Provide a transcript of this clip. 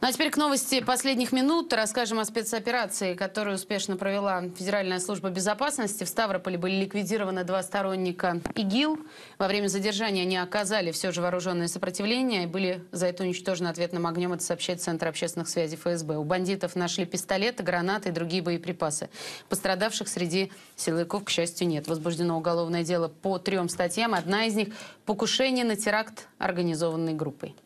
Ну а теперь к новости последних минут. Расскажем о спецоперации, которую успешно провела Федеральная служба безопасности. В Ставрополе были ликвидированы два сторонника ИГИЛ. Во время задержания они оказали все же вооруженное сопротивление и были за это уничтожены ответным огнем. Это сообщает Центр общественных связей ФСБ. У бандитов нашли пистолеты, гранаты и другие боеприпасы. Пострадавших среди силовиков, к счастью, нет. Возбуждено уголовное дело по трем статьям. Одна из них – покушение на теракт организованной группой.